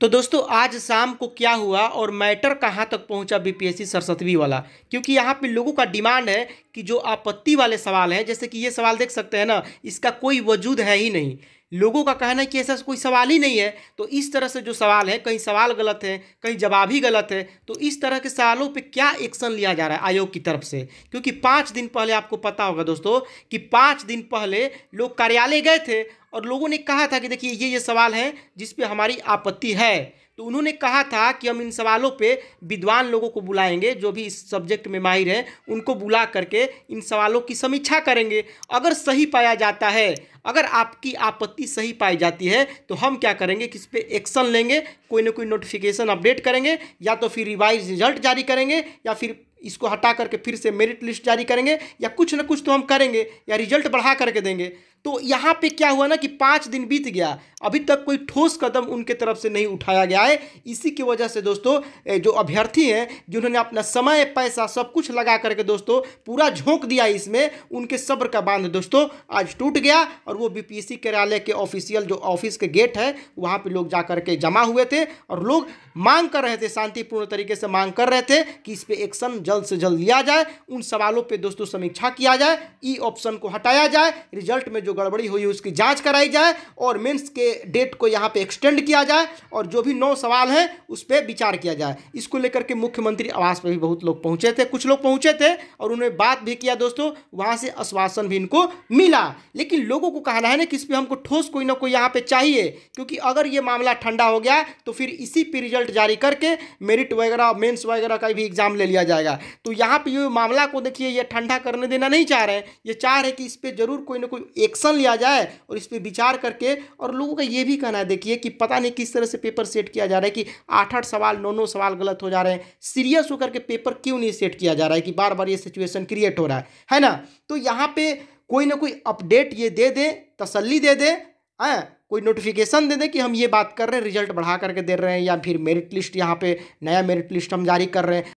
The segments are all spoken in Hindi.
तो दोस्तों आज शाम को क्या हुआ और मैटर कहाँ तक पहुँचा बीपीएससी सरस्वती वाला क्योंकि यहाँ पे लोगों का डिमांड है कि जो आपत्ति वाले सवाल हैं जैसे कि ये सवाल देख सकते हैं ना इसका कोई वजूद है ही नहीं लोगों का कहना है कि ऐसा कोई सवाल ही नहीं है तो इस तरह से जो सवाल है कहीं सवाल गलत है कहीं जवाब ही गलत है तो इस तरह के सवालों पे क्या एक्शन लिया जा रहा है आयोग की तरफ से क्योंकि पाँच दिन पहले आपको पता होगा दोस्तों कि पाँच दिन पहले लोग कार्यालय गए थे और लोगों ने कहा था कि देखिए ये ये सवाल हैं जिस पे हमारी आपत्ति है तो उन्होंने कहा था कि हम इन सवालों पे विद्वान लोगों को बुलाएंगे जो भी इस सब्जेक्ट में माहिर हैं उनको बुला करके इन सवालों की समीक्षा करेंगे अगर सही पाया जाता है अगर आपकी आपत्ति सही पाई जाती है तो हम क्या करेंगे किस पे एक्शन लेंगे कोई ना कोई नोटिफिकेशन अपडेट करेंगे या तो फिर रिवाइज रिजल्ट जारी करेंगे या फिर इसको हटा करके फिर से मेरिट लिस्ट जारी करेंगे या कुछ ना कुछ तो हम करेंगे या रिजल्ट बढ़ा करके देंगे तो यहाँ पे क्या हुआ ना कि पाँच दिन बीत गया अभी तक कोई ठोस कदम उनके तरफ से नहीं उठाया गया है इसी की वजह से दोस्तों जो अभ्यर्थी हैं जिन्होंने अपना समय पैसा सब कुछ लगा करके दोस्तों पूरा झोंक दिया इसमें उनके सब्र का बांध दोस्तों आज टूट गया और वो बीपीएससी कार्यालय के ऑफिशियल जो ऑफिस के गेट है वहाँ पर लोग जा के जमा हुए थे और लोग मांग कर रहे थे शांतिपूर्ण तरीके से मांग कर रहे थे कि इस पर एक्शन जल्द से जल्द लिया जाए उन सवालों पर दोस्तों समीक्षा किया जाए ई ऑप्शन को हटाया जाए रिजल्ट में जो गड़बड़ी हुई उसकी जांच कराई जाए और मेंस के डेट को यहाँ पे एक्सटेंड किया जाए और जो भी नौ सवाल हैं उस पर विचार किया जाए इसको लेकर के मुख्यमंत्री आवास पर भी बहुत लोग पहुँचे थे कुछ लोग पहुँचे थे और उन्होंने बात भी किया दोस्तों वहाँ से आश्वासन भी इनको मिला लेकिन लोगों को कहना है ना कि इस पर हमको ठोस कोई ना कोई यहाँ पर चाहिए क्योंकि अगर ये मामला ठंडा हो गया तो फिर इसी पर रिजल्ट जारी करके मेरिट वगैरह मेंस वगैरह का भी एग्ज़ाम ले लिया जाएगा तो यहाँ पर ये मामला को देखिए ये ठंडा करने देना नहीं चाह रहे हैं ये चाह रहे कि इस पर जरूर कोई ना कोई एक एक्शन लिया जाए और इस पर विचार करके और लोगों का ये भी कहना है देखिए कि पता नहीं किस तरह से पेपर सेट किया जा रहा है कि आठ आठ सवाल नौ नौ सवाल गलत हो जा रहे हैं सीरियस होकर के पेपर क्यों नहीं सेट किया जा रहा है कि बार बार ये सिचुएशन क्रिएट हो रहा है है ना तो यहाँ पे कोई ना कोई अपडेट ये दे दें तसली दे दें हैं हाँ, कोई नोटिफिकेशन दे दे कि हम ये बात कर रहे हैं रिजल्ट बढ़ा करके दे रहे हैं या फिर मेरिट लिस्ट यहाँ पे नया मेरिट लिस्ट हम जारी कर रहे हैं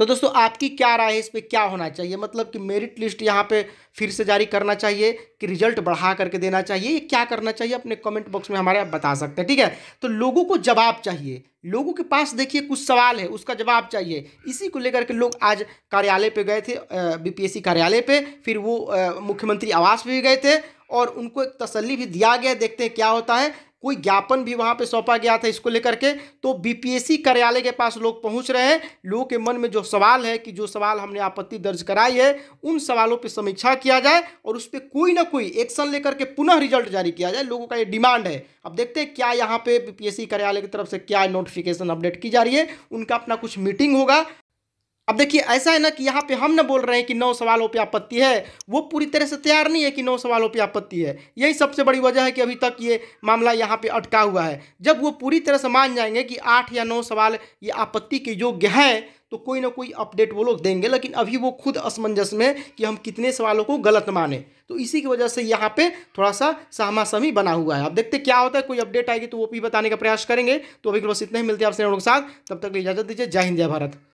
तो दोस्तों आपकी क्या राय है इस पर क्या होना चाहिए मतलब कि मेरिट लिस्ट यहाँ पे फिर से जारी करना चाहिए कि रिजल्ट बढ़ा करके देना चाहिए ये क्या करना चाहिए अपने कमेंट बॉक्स में हमारे आप बता सकते हैं ठीक है तो लोगों को जवाब चाहिए लोगों के पास देखिए कुछ सवाल है उसका जवाब चाहिए इसी को लेकर के लोग आज कार्यालय पर गए थे बी कार्यालय पर फिर वो मुख्यमंत्री आवास पर भी गए थे और उनको एक तसली भी दिया गया देखते हैं क्या होता है कोई ज्ञापन भी वहाँ पे सौंपा गया था इसको लेकर के तो बीपीएससी कार्यालय के पास लोग पहुँच रहे हैं लोगों के मन में जो सवाल है कि जो सवाल हमने आपत्ति दर्ज कराई है उन सवालों पर समीक्षा किया जाए और उस पर कोई ना कोई एक्शन लेकर के पुनः रिजल्ट जारी किया जाए लोगों का ये डिमांड है अब देखते हैं क्या यहाँ पे बीपीएससी कार्यालय की तरफ से क्या नोटिफिकेशन अपडेट की जा रही है उनका अपना कुछ मीटिंग होगा अब देखिए ऐसा है ना कि यहाँ पे हम ना बोल रहे हैं कि नौ सवालों पे आपत्ति है वो पूरी तरह से तैयार नहीं है कि नौ सवालों पे आपत्ति है यही सबसे बड़ी वजह है कि अभी तक ये मामला यहाँ पे अटका हुआ है जब वो पूरी तरह से मान जाएंगे कि आठ या नौ सवाल ये आपत्ति के योग्य हैं तो कोई ना कोई अपडेट वो लोग देंगे लेकिन अभी वो खुद असमंजस में कि हम कितने सवालों को गलत माने तो इसी की वजह से यहाँ पे थोड़ा सा सहमी बना हुआ है अब देखते क्या होता है कोई अपडेट आएगी तो वो भी बताने का प्रयास करेंगे तो अभी बस इतना ही मिलते हैं आपसे लोगों के साथ तब तक इजाजत दीजिए जय हिंद जय भारत